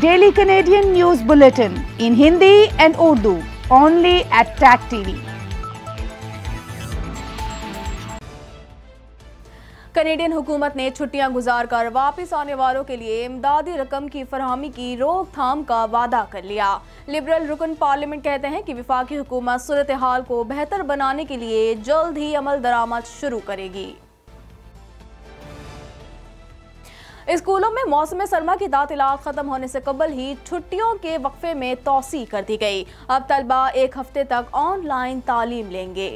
daily Canadian news bulletin in Hindi and Urdu only at Tech TV Canadian हुकूमत ने छुट्टियां गुजार कर वापस आने वालों के लिए इमदादी रकम की फरहमी की रोकथाम का वादा कर लिया लिबरल रुकन पार्लियामेंट कहते हैं कि विफाकी हुकूमत सूरत हाल को बेहतर बनाने के लिए जल्द ही अमल दरामद शुरू करेगी स्कूलों में मौसम सरमा की तातीलात खत्म होने से कबल ही छुट्टियों के वक्फे में तोसी कर दी गई अब तलबा एक हफ्ते तक ऑनलाइन तालीम लेंगे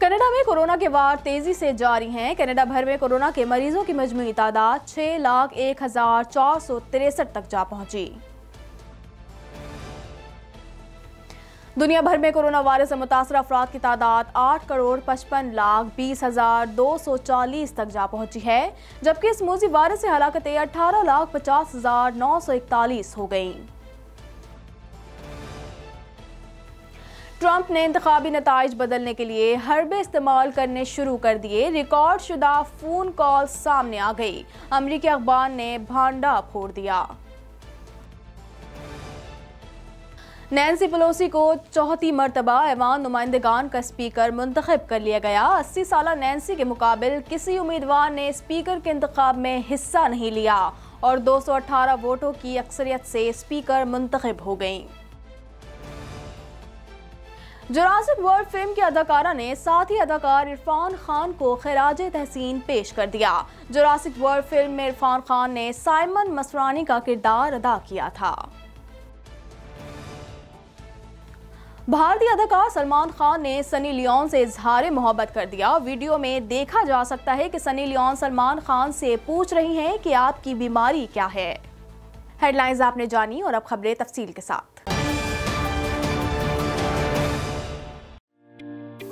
कनाडा में कोरोना के वार तेजी से जारी हैं कनाडा भर में कोरोना के मरीजों की मजमू तादाद छः लाख एक हज़ार चार सौ तिरसठ तक जा पहुंची दुनिया भर में कोरोना वायरस से मुतासर अफराद की तादाद आठ करोड़ पचपन लाख बीस हजार दो सौ चालीस तक जा पहुंची है जबकि इस मोजी वायरस से हलाकतें अठारह लाख पचास हजार नौ सौ इकतालीस हो गई ट्रंप ने इंतबी नतज बदलने के लिए हरबे इस्तेमाल करने शुरू कर दिए रिकॉर्ड शुदा फ़ोन कॉल सामने आ गई अमरीकी अखबार ने भांडा फोड़ दिया नैन्सी पलोसी को चौथी मरतबा ऐवान नुमाइंदगान का स्पीकर मंतखब कर लिया गया अस्सी साल नैन्सी के मुकाबल किसी उम्मीदवार ने स्पीकर के इंतखब में हिस्सा नहीं लिया और 218 वोटों की अक्सरियत से स्पीकर मंतखब हो गईं जुरासिक वर्ल्ड फिल्म के अदाकारा ने साथ ही अदाकार इरफान खान को खराज तहसीन पेश कर दिया जुरासिक वर्ल्ड फिल्म में इरफान खान ने साइमन मसरानी का किरदार अदा किया था भारतीय अदाकार सलमान खान ने सनी लियोन से इजहार मोहब्बत कर दिया वीडियो में देखा जा सकता है कि सनी लियोन सलमान खान से पूछ रही हैं कि आपकी बीमारी क्या है हेडलाइंस आपने जानी और अब खबरें तफसील के साथ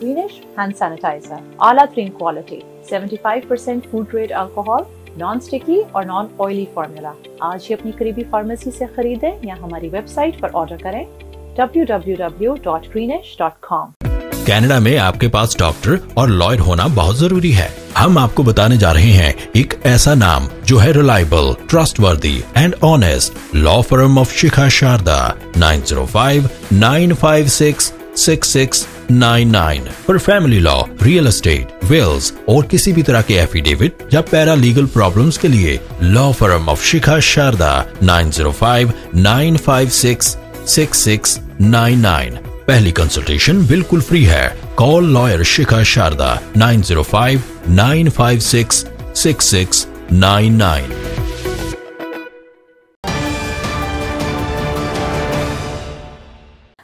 Greenish hand sanitizer, आला cream quality 75% food grade alcohol, non sticky और नॉन ऑयली फॉर्मूला आज ही अपनी करीबी फार्मेसी से खरीदें या हमारी वेबसाइट पर ऑर्डर करें www.greenish.com कनाडा में आपके पास डॉक्टर और लॉयर होना बहुत जरूरी है हम आपको बताने जा रहे हैं एक ऐसा नाम जो है reliable trustworthy and honest law firm of Shikha Sharda nine zero five nine five six six six nine nine family law real estate wills और किसी भी तरह के एफिडेविट या पैरा लीगल प्रॉब्लम के लिए law firm of Shikha Sharda nine zero five nine five six six six nine nine पहली consultation बिल्कुल फ्री है call lawyer Shikha Sharda nine zero five nine five six six six nine nine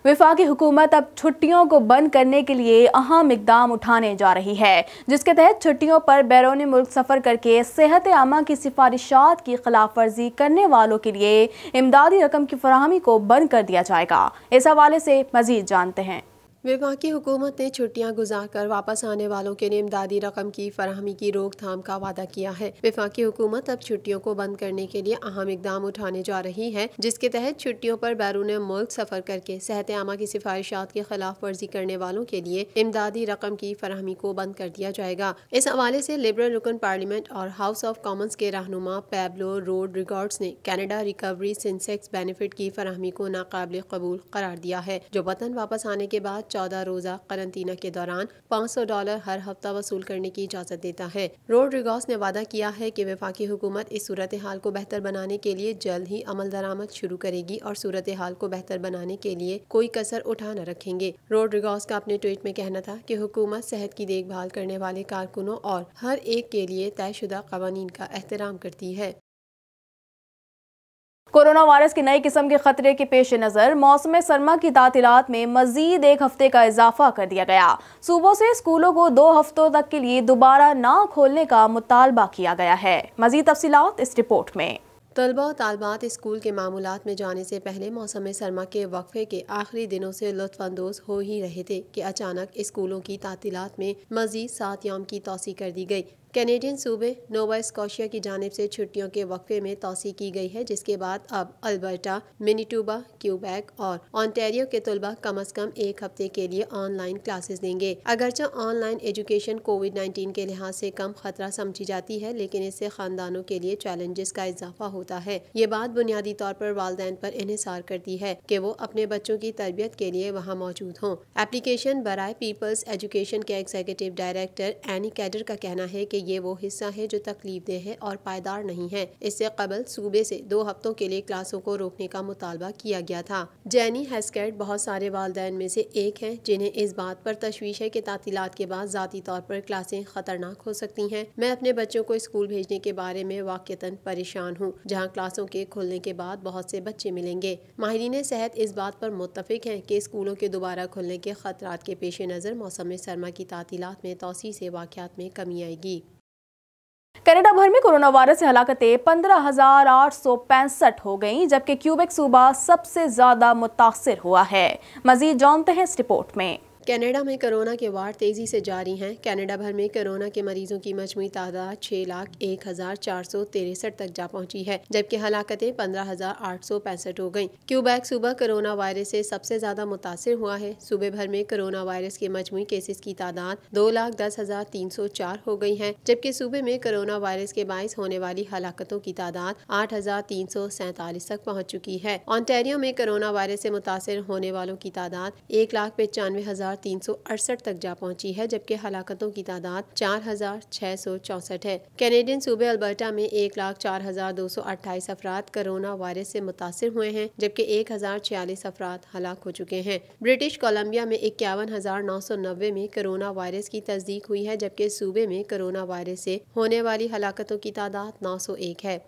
विफाक हुकूमत अब छुट्टियों को बंद करने के लिए अहम इकदाम उठाने जा रही है जिसके तहत छुट्टियों पर बैरून मुल्क सफ़र करके सेहत आमा की सिफारिशात की खिलाफ वर्जी करने वालों के लिए इमदादी रकम की फरहमी को बंद कर दिया जाएगा इस हवाले से मजीद जानते हैं विभाग की हुकूमत ने छुट्टियां गुजारकर वापस आने वालों के लिए इमदादी रकम की फरहमी की रोकथाम का वादा किया है की हुकूमत अब छुट्टियों को बंद करने के लिए अहम इकदाम उठाने जा रही है जिसके तहत छुट्टियों पर बैरून मुल्क सफर करके सेहत आमा की सिफारिशात के खिलाफ वर्जी करने वालों के लिए इमदादी रकम की फरहमी को बंद कर दिया जाएगा इस हवाले से लिबरल रुकन पार्लियामेंट और हाउस ऑफ कॉमन्स के रहनुमा पैबलो रोड रिकॉर्ड्स ने कैनेडा रिकवरी सिंसेक्स बेनिफिट की फरहमी को नाकबिल कबूल करार दिया है जो वतन वापस आने के बाद चौदह रोजा करंतना के दौरान पाँच सौ डॉलर हर हफ्ता वसूल करने की इजाज़त देता है रोड रिगॉस ने वादा किया है की वफाकी हुकूमत इस सूरत हाल को बेहतर बनाने के लिए जल्द ही अमल दरामद शुरू करेगी और सूरत हाल को बेहतर बनाने के लिए कोई कसर उठा न रखेंगे रोड रिगॉस का अपने ट्वीट में कहना था की हुकूमत सेहत की देखभाल करने वाले कारकुनों और हर एक के लिए तयशुदा कवानीन का एहतराम करती है कोरोना वायरस की नई किस्म के खतरे के पेश नज़र मौसम सरमा की तातीलत में मजीद एक हफ्ते का इजाफा कर दिया गया सूबों से स्कूलों को दो हफ्तों तक के लिए दोबारा ना खोलने का मुतालबा किया गया है मजीद तफसी इस रिपोर्ट में तलबा और तालबात स्कूल के मामूलत में जाने से पहले मौसम सरमा के वक्फे के आखिरी दिनों से लुफानंदोज हो ही रहे थे कि अचानक स्कूलों की तातीलत में मजीद सात याम की तोसी कर दी गई कैनेडियन सूबे नोवा स्कॉशिया की जानब से छुट्टियों के वक्फे में तोसी की गई है जिसके बाद अब अल्बर्टा मिनीटूबा क्यूबैक और ऑनटेरियो के तलबा कम अज कम एक हफ्ते के लिए ऑनलाइन क्लासेस देंगे अगरचा ऑनलाइन एजुकेशन कोविड नाइन्टीन के लिहाज से कम खतरा समझी जाती है लेकिन इससे खानदानों के लिए चैलेंजेस का इजाफा होता है ये बात बुनियादी तौर पर वालदेन पर इहिसार करती है कि वो अपने बच्चों की तरबियत के लिए वहाँ मौजूद हों एप्लीकेशन बरए पीपल्स एजुकेशन के एग्जीक्यूटिव डायरेक्टर एनी कैडर का कहना है कि ये वो हिस्सा है जो तकलीफ देह है और पायदार नहीं है इससे कबल सूबे से दो हफ्तों के लिए क्लासों को रोकने का मुतालबा किया गया था जैनी हेस्कैट बहुत सारे वालदे में से एक हैं जिन्हें इस बात पर तशवीश है कि तातीलत के बाद ज़ाती तौर पर क्लासें खतरनाक हो सकती हैं मैं अपने बच्चों को स्कूल भेजने के बारे में वाक़ता परेशान हूँ जहाँ क्लासों के खुलने के बाद बहुत से बच्चे मिलेंगे माहरीन सेहत इस बात पर मुतफिक हैं कि स्कूलों के दोबारा खुलने के खतरा के पेश नज़र मौसम सरमा की तातीलत में तोसी से वाक़ में कमी आएगी कनाडा भर में कोरोना वायरस से हलाकतें पंद्रह हजार आठ सौ पैंसठ हो गईं जबकि क्यूबेक सूबा सबसे ज्यादा मुतासर हुआ है मजीद जानते हैं इस रिपोर्ट में कनाडा में कोरोना के वार तेज़ी से जारी हैं कनाडा भर में कोरोना के मरीजों की मजमू तादाद छः लाख एक हज़ार चार सौ तिरसठ तक जा पहुंची है जबकि हलाकतें पंद्रह हज़ार आठ सौ पैंसठ हो गयी क्यूबैक सूबह कोरोना वायरस से सबसे ज़्यादा मुतासर हुआ है सूबे भर में कोरोना वायरस के मजमू केसेस की तादाद दो लाख दस हज़ार तीन सौ चार हो गयी है जबकि सूबे में कोरोना वायरस के बायस होने वाली हलाकतों की तादाद आठ हज़ार तीन सौ सैंतालीस तक पहुँच चुकी है ऑनटेरियो में कोरोना वायरस से मुतासर होने वालों की तादाद एक लाख पचानवे हज़ार तक जा पहुंची है जबकि हलाकतों की तादाद चार हजार छह सौ चौसठ है कैनेडियन सूबे अल्बर्टा में एक लाख चार हजार दो सौ अट्ठाईस अफराद कोरोना वायरस से मुतासर हुए हैं जबकि एक हजार छियालीस अफराद हलाक हो चुके हैं ब्रिटिश कोलम्बिया में इक्यावन हजार नौ सौ नब्बे में कोरोना वायरस की तस्दीक हुई है जबकि सूबे में कोरोना वायरस से होने वाली हलाकतों की तादाद नौ सौ एक है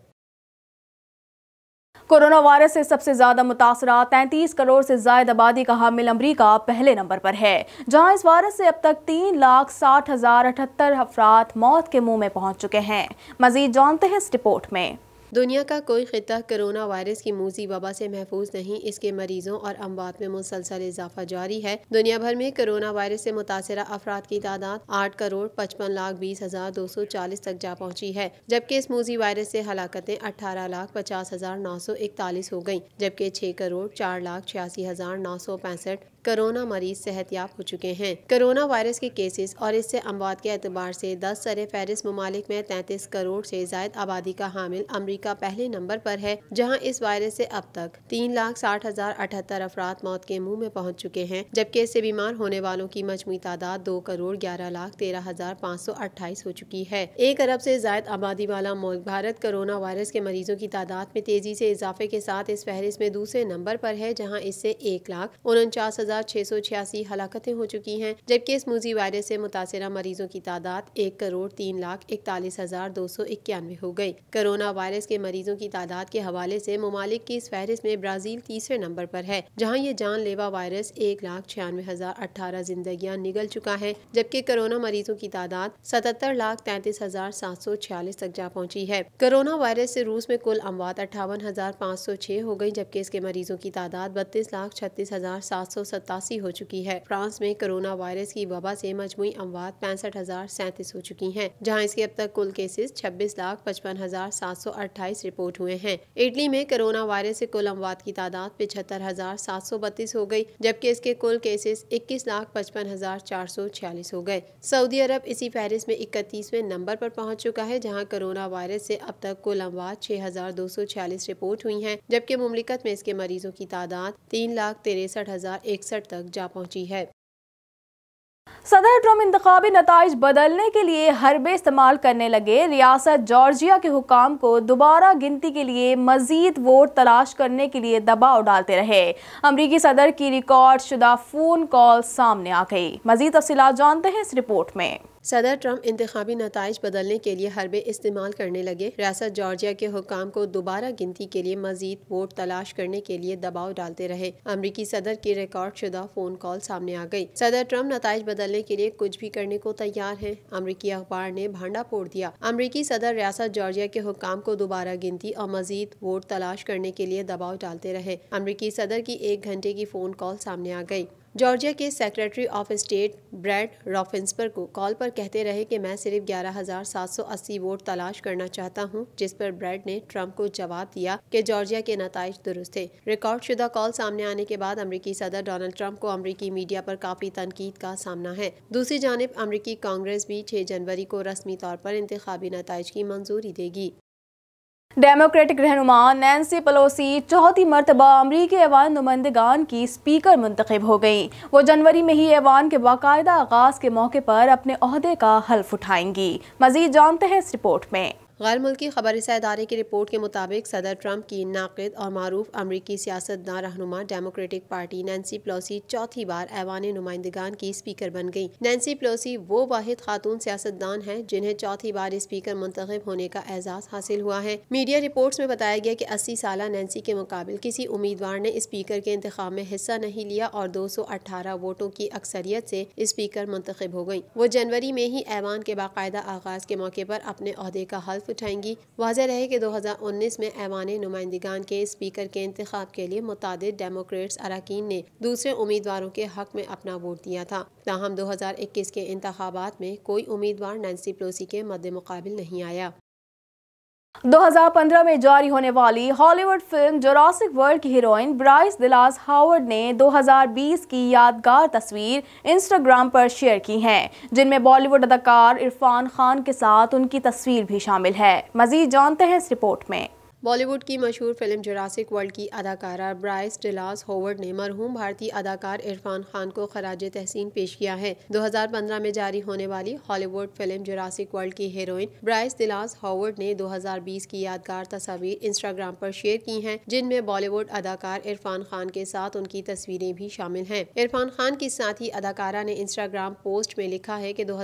कोरोना वायरस से सबसे ज्यादा मुतासर तैंतीस करोड़ से जायद आबादी का हामिल अमरीका पहले नंबर पर है जहां इस वायरस से अब तक तीन लाख साठ हजार अठहत्तर अफराद मौत के मुंह में पहुंच चुके हैं मजीद जानते हैं इस रिपोर्ट में दुनिया का कोई खिता कोरोना वायरस की मूजी वबा से महफूज नहीं इसके मरीजों और अमवात में मुसलसल इजाफा जारी है दुनिया भर में कोरोना वायरस से मुतासर अफराद की तादाद आठ करोड़ पचपन लाख बीस हजार दो सौ चालीस तक जा पहुँची है जबकि इस मूजी वायरस से हलाकतें अठारह लाख पचास हजार नौ सौ इकतालीस हो गयी जबकि छह करोड़ चार लाख छियासी हजार नौ सौ पैंसठ कोरोना मरीज सेहत याब हो चुके हैं कोरोना वायरस के केसेस और इससे अमवात के अतबार से दस सर फहरिस ममालिक में तैतीस करोड़ से जायद आबादी का हामिल अमरीका पहले नंबर पर है जहाँ इस वायरस से अब तक तीन लाख साठ हजार अठहत्तर अफराद मौत के मुंह में पहुंच चुके हैं जबकि इससे बीमार होने वालों की मजमू तादाद दो करोड़ ग्यारह लाख तेरह हजार पाँच सौ अट्ठाईस हो चुकी है एक अरब ऐसी जायद आबादी वाला मुल्क भारत कोरोना वायरस के मरीजों की तादाद में तेजी ऐसी इजाफे के साथ इस फहरिस्त में दूसरे नंबर आरोप है जहाँ इससे एक लाख उनचास हजार हलाकतें हो चुकी हैं जबकि इस मूजी वायरस से मुतासर मरीजों की तादाद एक करोड़ तीन लाख इकतालीस हजार दो सौ इक्यानवे हो गई कोरोना वायरस के मरीजों की तादाद के हवाले से ममालिक की इस फहरिस्त में ब्राज़ील तीसरे नंबर पर है जहाँ ये जानलेवा वायरस एक लाख छियानवे हजार अठारह जिंदगी निगल चुका है जबकि कोरोना मरीजों की तादाद सतहत्तर लाख तैंतीस हजार सात सौ छियालीस तक जा पहुँची है कोरोना वायरस से रूस में कुल अमवात अठावन हजार पाँच सौ छह हो गई जबकि इसके मरीजों की तादाद बत्तीस लाख छत्तीस हजार सात सौ सतासी हो चुकी है फ्रांस में कोरोना वायरस की वबा से मजमू अमवात पैंसठ हजार सैंतीस हो चुकी है जहाँ इसके अब तक कुल केसेज छब्बीस लाख पचपन हजार सात सौ अट्ठाईस रिपोर्ट हुए हैं इटली में कोरोना वायरस ऐसी कुल अमवात की तादाद पिछहत्तर हजार सात सौ बत्तीस हो गयी जबकि इसके कुल केसेस इक्कीस लाख पचपन हजार चार सौ छियालीस हो गए सऊदी अरब इसी फहरिस्त में इकतीसवें नंबर आरोप पहुँच चुका है जहाँ कोरोना वायरस ऐसी अब तक कुल अमवात छह हजार दो सौ छियालीस रिपोर्ट हुई है जबकि मुमलिकत में इसके मरीजों की तादाद तीन लाख तिरसठ हजार इकसठ फीसद तक जा पहुंची है सदर ट्रम्प इंतबी नतज बदलने के लिए हरबे इस्तेमाल करने लगे रियासत जॉर्जिया के हुकाम को दोबारा गिनती के लिए मजीद वोट तलाश करने के लिए दबाव डालते रहे अमरीकी सदर की रिकॉर्ड शुदा फ़ोन कॉल सामने आ गई मजीद तफसी जानते हैं इस रिपोर्ट में सदर ट्रम्प इंतबी नतज बदलने के लिए हरबे इस्तेमाल करने लगे रियासत जॉर्जिया के हुकाम को दोबारा गिनती के लिए मजीद वोट तलाश करने के लिए दबाव डालते रहे अमरीकी सदर की रिकॉर्ड शुदा फोन कॉल सामने आ गई सदर ट्रम्प नतज बदलने के लिए कुछ भी करने को तैयार है अमरीकी अखबार ने भांडा फोड़ दिया अमरीकी सदर रियासत जॉर्जिया के हुकाम को दोबारा गिनती और मजीद वोट तलाश करने के लिए दबाव डालते रहे अमरीकी सदर की एक घंटे की फोन कॉल सामने आ गई जॉर्जिया के secretary of state Brad Raffensperger को कॉल पर कहते रहे कि मैं सिर्फ 11,780 वोट तलाश करना चाहता हूं, जिस पर ब्रैड ने ट्रंप को जवाब दिया कि जॉर्जिया के नतज दुरुस्त थे रिकॉर्ड शुदा कॉल सामने आने के बाद अमरीकी सदर डोनाल्ड ट्रंप को अमरीकी मीडिया पर काफी तनकीद का सामना है दूसरी जानब अमरीकी कांग्रेस भी छह जनवरी को रस्मी तौर पर इंतबी नतज की मंजूरी देगी डेमोक्रेटिक रहनुमा नैन्सी पलोसी चौथी मरतबा अमरीकी ऐवान नुमाइंदगान की स्पीकर मंतखब हो गई वो जनवरी में ही ऐवान के बाकायदा आगाज़ के मौके पर अपने अहदे का हल्फ उठाएंगी मज़ीद जानते हैं इस रिपोर्ट में गैर मुल्की खबर खबरसा इदारे की रिपोर्ट के मुताबिक सदर ट्रंप की नाकद और मरूफ अमरीकी सियासतदान रहनुमा डेमोक्रेटिक पार्टी नैन्सी प्लोसी चौथी बार ऐवान नुमाइंदगान की स्पीकर बन गई नैन्सी प्लोसी वो वाहिद खातून सियासतदान हैं जिन्हें चौथी बार स्पीकर मुंतब होने का एजाज़ हासिल हुआ है मीडिया रिपोर्ट में बताया गया की अस्सी साल नैन्सी के मुकाबले किसी उम्मीदवार ने स्पीकर के इंतजाम में हिस्सा नहीं लिया और दो सौ अठारह वोटों की अक्सरियत से स्पीकर मुंतब हो गयी वो जनवरी में ही ऐवान के बाकायदा आगाज के मौके पर अपने अहदे का हल हल्फ उठाएंगी वाजह रहे कि 2019 में ऐवान नुमाइंदगान के स्पीकर के इंतखब के लिए मुतद डेमोक्रेट्स अरकान ने दूसरे उम्मीदवारों के हक में अपना वोट दिया था ताहम दो हज़ार इक्कीस के इंतबात में कोई उम्मीदवार नैन्सी पलोसी के मद्द मुकाबिल नहीं आया 2015 में जारी होने वाली हॉलीवुड फिल्म जोरासिक वर्ल्ड की हीरोइन ब्राइस दिलास हावर्ड ने 2020 की यादगार तस्वीर इंस्टाग्राम पर शेयर की हैं जिनमें बॉलीवुड अदाकार इरफान खान के साथ उनकी तस्वीर भी शामिल है मजीद जानते हैं इस रिपोर्ट में बॉलीवुड की मशहूर फिल्म जुरासिक वर्ल्ड की अदाकारा ब्राइस डिलास होवर्ड ने मरहूम भारतीय अदाकार इरफान खान को खराज तहसीन पेश किया है 2015 में जारी होने वाली हॉलीवुड फिल्म जुरासिक वर्ल्ड की हीरोइन ब्राइस डिलास हॉवर्ड ने 2020 की यादगार तस्वीर इंस्टाग्राम पर शेयर की हैं जिनमें बॉलीवुड अदाकार इरफान खान के साथ उनकी तस्वीरें भी शामिल है इरफान खान की साथी अदाकारा ने इंस्टाग्राम पोस्ट में लिखा है की दो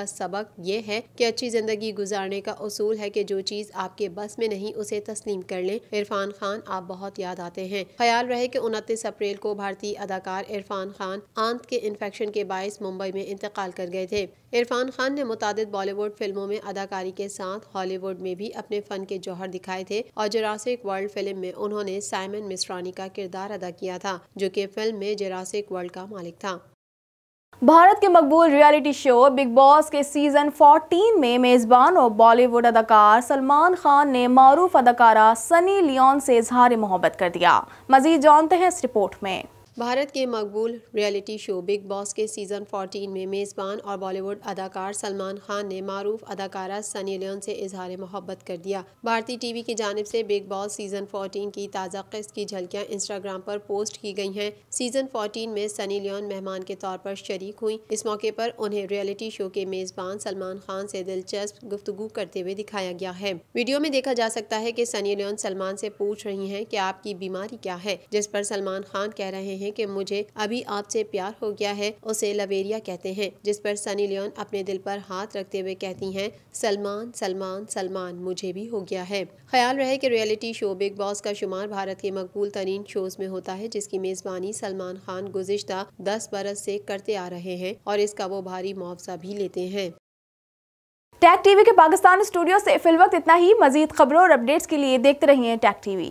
का सबक ये है की अच्छी जिंदगी गुजारने का असूल है की जो चीज़ आपके बस में नहीं उसे तस्लीम कर लें इरफान खान आप बहुत याद आते हैं ख्याल रहे कि उनतीस अप्रैल को भारतीय अदाकार इरफान खान आंत के इन्फेक्शन के बायस मुंबई में इंतकाल कर गए थे इरफान खान ने मुताद बॉलीवुड फिल्मों में अदाकारी के साथ हॉलीवुड में भी अपने फन के जौहर दिखाए थे और जरासिक वर्ल्ड फिल्म में उन्होंने साइमन मिस्रानी का किरदार अदा किया था जो कि फिल्म में जरासिक वर्ल्ड का मालिक था भारत के मकबूल रियलिटी शो बिग बॉस के सीज़न 14 में मेज़बान और बॉलीवुड अदाकार सलमान खान ने मरूफ अदाकारा सनी लियोन से इजहार मोहब्बत कर दिया मजीद जानते हैं इस रिपोर्ट में भारत के मकबूल रियलिटी शो बिग बॉस के सीज़न 14 में मेज़बान और बॉलीवुड अदाकार सलमान खान ने मारूफ अदाकारा सनी लियोन से इजहार मोहब्बत कर दिया भारतीय टीवी की जानब से बिग बॉस सीज़न 14 की ताज़ा किस्त की झलकियां इंस्टाग्राम पर पोस्ट की गई हैं सीज़न 14 में सनी लियोन मेहमान के तौर पर शरीक हुई इस मौके पर उन्हें रियलिटी शो के मेज़बान सलमान खान से दिलचस्प गुफ्तु करते हुए दिखाया गया है वीडियो में देखा जा सकता है की सनी लियोन सलमान से पूछ रही है की आपकी बीमारी क्या है जिस पर सलमान खान कह रहे हैं हैं कि मुझे अभी आपसे प्यार हो गया है उसे लवेरिया कहते हैं जिस पर सनी लियोन अपने दिल पर हाथ रखते हुए कहती हैं सलमान सलमान सलमान मुझे भी हो गया है ख्याल रहे कि रियलिटी शो बिग बॉस का शुमार भारत के मकबूल तरीन शोज में होता है जिसकी मेजबानी सलमान खान गुजशत दस बरस से करते आ रहे हैं और इसका वो भारी मुआवजा भी लेते हैं टैक टीवी के पाकिस्तान स्टूडियो से वक्त इतना ही मजीद खबरों और अपडेट्स के लिए देखते रहिए टैक टीवी